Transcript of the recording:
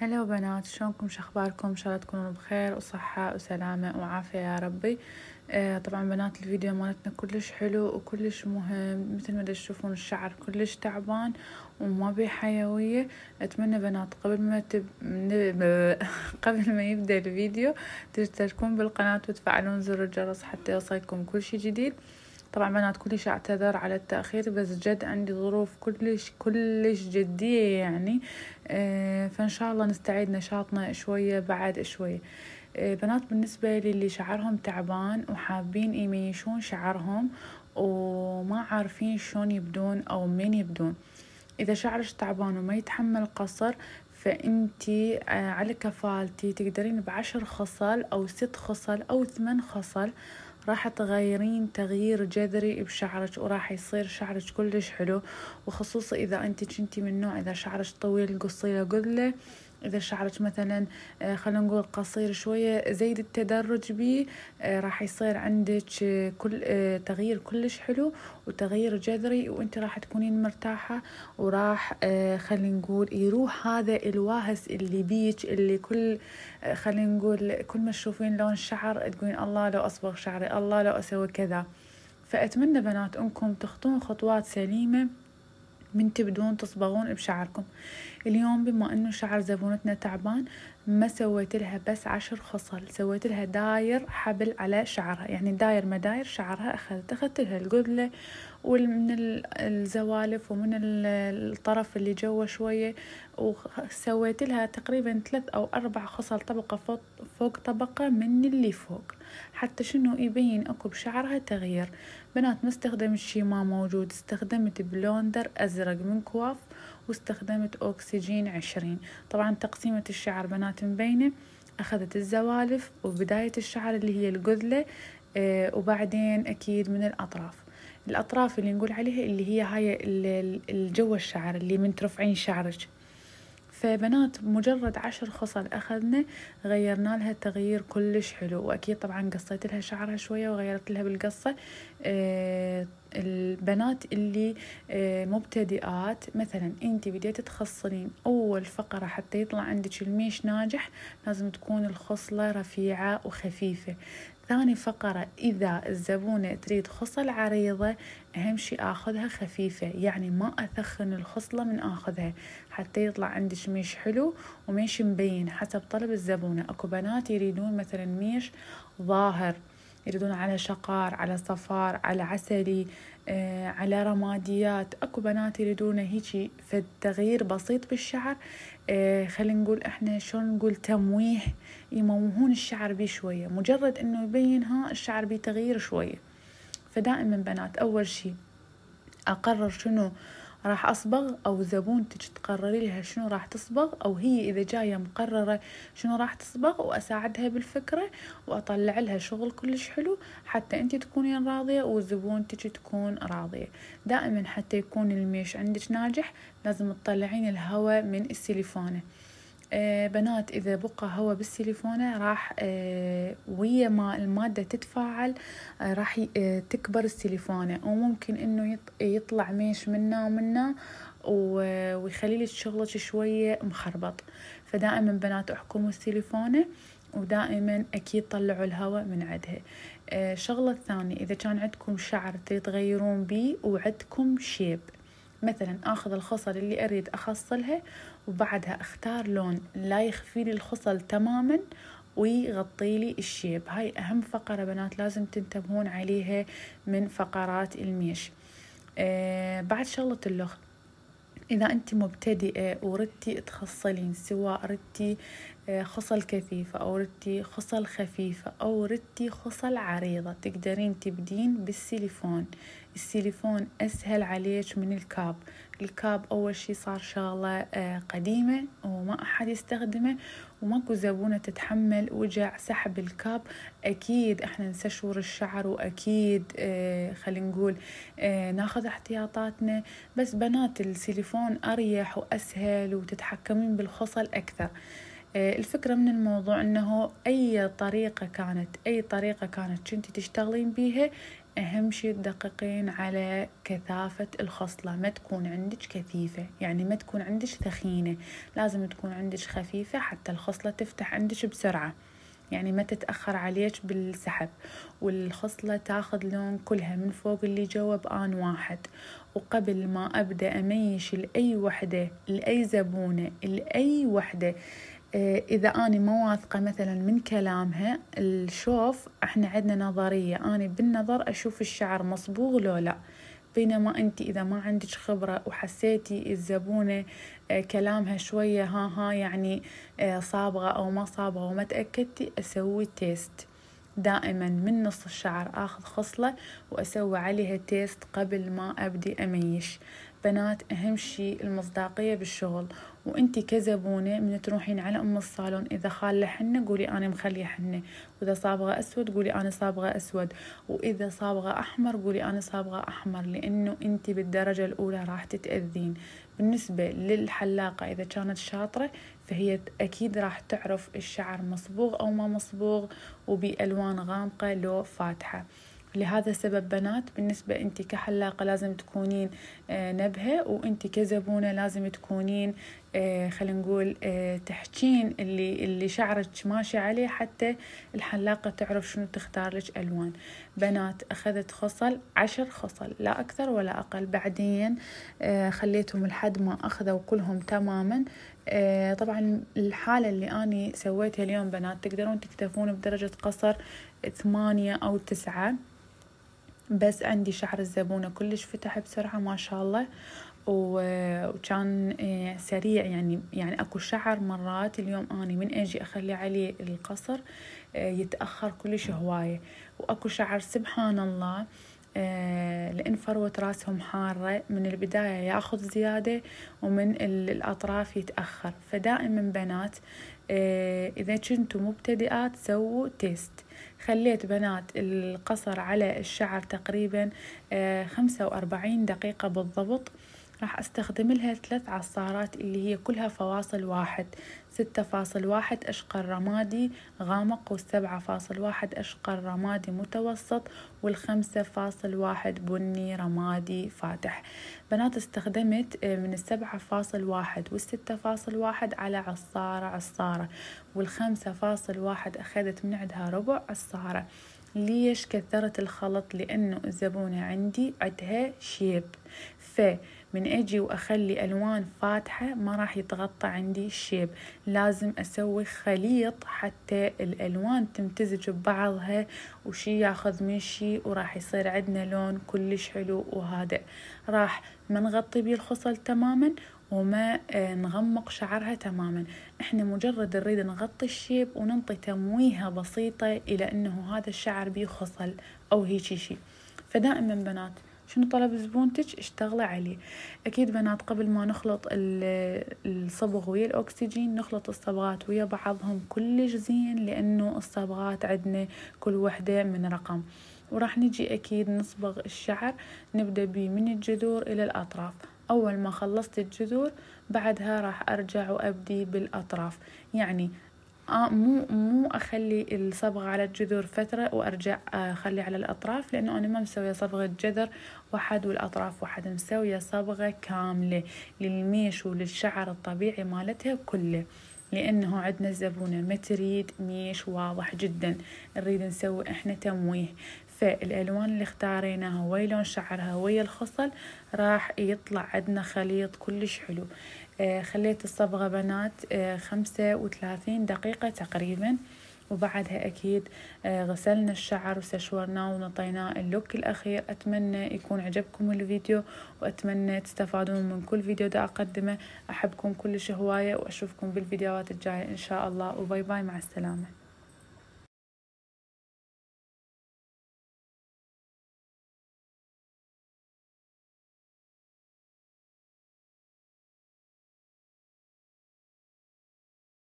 هلا بنات شلونكم شخباركم ان شاء الله تكونون بخير وصحة وسلامة وعافية يا ربي آه طبعا بنات الفيديو مالتنا كلش حلو وكلش مهم مثل ما تشوفون الشعر كلش تعبان وما بيه حيوية اتمنى بنات قبل ما تب... قبل ما يبدأ الفيديو تشتركون بالقناة وتفعلون زر الجرس حتى يصلكم كل شي جديد طبعا بنات كلش اعتذر على التأخير بس جد عندي ظروف كلش كلش جدية يعني آه، فإن شاء الله نستعيد نشاطنا شوية بعد شوية آه، بنات بالنسبة للي شعرهم تعبان وحابين يميشون شعرهم وما عارفين شلون يبدون أو من يبدون إذا شعرك تعبان وما يتحمل قصر فأنتي آه، على كفالتي تقدرين بعشر خصل أو ست خصل أو ثمان خصل راح تغيرين تغيير جذري بشعرك وراح يصير شعرك كلش حلو وخصوصا اذا انت كنتي من نوع اذا شعرك طويل قصيره قلة اذا شعرك مثلا آه، خلينا نقول قصير شويه زيد التدرج به آه، راح يصير عندك آه، كل تغيير كلش حلو وتغيير جذري وانت راح تكونين مرتاحه وراح خلينا نقول يروح هذا الواهس اللي بيك اللي كل خلينا نقول كل ما تشوفين لون شعر تقولين الله لو اصبغ شعري الله لو اسوي كذا فاتمنى بنات انكم تخطون خطوات سليمه من تبدون تصبغون بشعركم اليوم بما انه شعر زبونتنا تعبان ما سويت لها بس عشر خصل سويت لها داير حبل على شعرها يعني داير مداير شعرها اخذت اخذت لها القدله ومن الزوالف ومن الطرف اللي جوا شوية وسويت لها تقريبا ثلاث أو أربع خصل طبقة فوق طبقة من اللي فوق حتى شنو يبين أكو بشعرها تغيير بنات مستخدم الشي شي ما موجود استخدمت بلوندر أزرق من كواف واستخدمت أوكسجين عشرين طبعا تقسيمة الشعر بنات مبينة أخذت الزوالف وبداية الشعر اللي هي القذلة آه، وبعدين أكيد من الأطراف الأطراف اللي نقول عليها اللي هي هاي الجو الشعر اللي من ترفعين شعرك فبنات مجرد عشر خصل أخذنا غيرنا لها تغيير كلش حلو وأكيد طبعا قصيت لها شعرها شوية وغيرت لها بالقصة آه البنات اللي آه مبتدئات مثلا انت بديتي تخصلين اول فقرة حتى يطلع عندك الميش ناجح لازم تكون الخصلة رفيعة وخفيفة ثاني فقرة إذا الزبونة تريد خصل عريضة أهم شيء أخذها خفيفة يعني ما أثخن الخصلة من أخذها حتى يطلع عندي شميش حلو وميش مبين حسب طلب الزبونة أكو بنات يريدون مثلا ميش ظاهر يردون على شقار على صفار على عسلي آه، على رماديات اكو بنات يريدون هيجي في التغيير بسيط بالشعر آه، خلينا نقول احنا شلون نقول تمويه يموهون الشعر بيه شويه مجرد انه يبين ها الشعر بيه تغيير شويه فدائما بنات اول شيء اقرر شنو راح أصبغ أو زبونتك تقرري لها شنو راح تصبغ أو هي إذا جاية مقررة شنو راح تصبغ وأساعدها بالفكرة وأطلع لها شغل كلش حلو حتى أنت تكونين راضية وزبونتك تكون راضية دائما حتى يكون الميش عندك ناجح لازم تطلعين الهواء من السيليفونه آه، بنات إذا بقى هوا بالسيليفونة راح آه، ويا ما المادة تتفاعل آه، راح تكبر السيليفونة وممكن إنه يطلع ميش منا ومنا ويخلي لك شغلك شوية مخربط فدائما بنات احكموا السيليفونة ودائما اكيد طلعوا الهواء من عندها الشغله الثانيه اذا كان عندكم شعر تتغيرون بيه وعندكم شيب مثلا اخذ الخصل اللي اريد اخصلها وبعدها اختار لون لا يخفي لي الخصل تماما ويغطي لي الشيب هاي اهم فقرة بنات لازم تنتبهون عليها من فقرات الميش آه بعد شغلة اللخ إذا أنت مبتدئة وردتي تخصلين سواء ردتي آه، خصل كثيفة أو ردتي خصل خفيفة أو ردتي خصل عريضة تقدرين تبدين بالسيليفون السيليفون أسهل عليك من الكاب الكاب أول شي صار شغلة آه، قديمة وما أحد يستخدمه وماكو زبونة تتحمل وجع سحب الكاب أكيد إحنا نسشور الشعر وأكيد آه، خلينا نقول آه، ناخذ احتياطاتنا بس بنات السيليفون أريح وأسهل وتتحكمين بالخصل أكثر الفكرة من الموضوع أنه أي طريقة كانت أي طريقة كانت كنتي تشتغلين بيها أهم شي تدققين على كثافة الخصلة ما تكون عندك كثيفة يعني ما تكون عندك ثخينة لازم تكون عندك خفيفة حتى الخصلة تفتح عندك بسرعة يعني ما تتأخر عليك بالسحب والخصلة تاخذ لون كلها من فوق اللي جوا بآن واحد وقبل ما أبدأ أميش لأي وحدة لأي زبونة لأي وحدة إيه، إذا أنا ما واثقة مثلا من كلامها الشوف إحنا عندنا نظرية أنا بالنظر أشوف الشعر مصبوغ لو لا بينما أنت إذا ما عندك خبرة وحسيتي الزبونة إيه، كلامها شوية ها ها يعني إيه، صابغة أو ما صابغة وما تأكدتي أسوي تيست دائما من نص الشعر اخذ خصلة واسوي عليها تيست قبل ما ابدي اميش بنات أهم شيء المصداقية بالشغل وانت كزبونة من تروحين على أم الصالون إذا خالة حنة قولي أنا مخلية حنة وإذا صابغة أسود قولي أنا صابغة أسود وإذا صابغة أحمر قولي أنا صابغة أحمر لأنه انت بالدرجة الأولى راح تتأذين بالنسبة للحلاقة إذا كانت شاطرة فهي أكيد راح تعرف الشعر مصبوغ أو ما مصبوغ وبألوان غامقة لو فاتحة لهذا السبب بنات بالنسبة أنت كحلاقة لازم تكونين آه، نبهة وأنت كزبونة لازم تكونين آه، خلينا نقول آه، تحجين اللي اللي شعرك ماشي عليه حتى الحلاقة تعرف شنو تختار لك ألوان بنات أخذت خصل عشر خصل لا أكثر ولا أقل بعدين خليتهم لحد ما أخذوا كلهم تماما طبعا الحالة اللي أني سويتها اليوم بنات تقدرون تكتفون بدرجة قصر ثمانية أو تسعة بس عندي شعر الزبونة كلش فتح بسرعة ما شاء الله وكان آه، سريع يعني يعني اكو شعر مرات اليوم اني من اجي اخلي عليه القصر آه، يتاخر كلش هوايه واكو شعر سبحان الله آه، لان فروه راسهم حاره من البدايه ياخذ زياده ومن الاطراف يتاخر فدائما بنات اذا كنتوا مبتدئات سووا تيست خليت بنات القصر على الشعر تقريبا آه، خمسة وأربعين دقيقة بالضبط راح استخدم لها ثلاث عصارات اللي هي كلها فواصل واحد ستة فاصل واحد أشقر رمادي غامق والسبعة فاصل واحد أشقر رمادي متوسط والخمسة فاصل واحد بني رمادي فاتح بنات استخدمت آه، من السبعة فاصل واحد والستة فاصل واحد على عصارة عصارة والخمسة فاصل واحد أخذت من عندها ربع عصارة ليش كثرت الخلط لأنه الزبونة عندي عندها شيب ف من اجي واخلي الوان فاتحة ما راح يتغطى عندي الشيب لازم اسوي خليط حتى الالوان تمتزج ببعضها وشي ياخذ من شي وراح يصير عندنا لون كلش حلو وهادئ راح ما نغطي بيه الخصل تماما وما آه، نغمق شعرها تماما احنا مجرد نريد نغطي الشيب وننطي تمويهة بسيطة الى انه هذا الشعر بيه خصل او هيجي شي فدائما بنات شنو طلب زبونتك اشتغلي عليه اكيد بنات قبل ما نخلط الصبغ ويا الاكسجين نخلط الصبغات ويا بعضهم كلش زين لانه الصبغات عندنا كل وحده من رقم وراح نجي اكيد نصبغ الشعر نبدا بيه من الجذور الى الاطراف اول ما خلصت الجذور بعدها راح ارجع وابدي بالاطراف يعني آه مو مو اخلي الصبغه على الجذور فتره وارجع آه، اخلي على الاطراف لانه انا ما مسويه صبغه جذر واحد والاطراف واحد مسويه صبغه كامله للميش وللشعر الطبيعي مالتها كله لانه عندنا الزبونه ما تريد ميش واضح جدا نريد نسوي احنا تمويه فالالوان اللي اختاريناها ويا لون شعرها ويا الخصل راح يطلع عندنا خليط كلش حلو آه خليت الصبغة بنات آه خمسة وثلاثين دقيقة تقريبا وبعدها أكيد آه، غسلنا الشعر وسشورناه ونطيناه اللوك الأخير أتمنى يكون عجبكم الفيديو وأتمنى تستفادون من كل فيديو دا أقدمه أحبكم كلش هواية وأشوفكم بالفيديوهات الجاية إن شاء الله وباي باي مع السلامة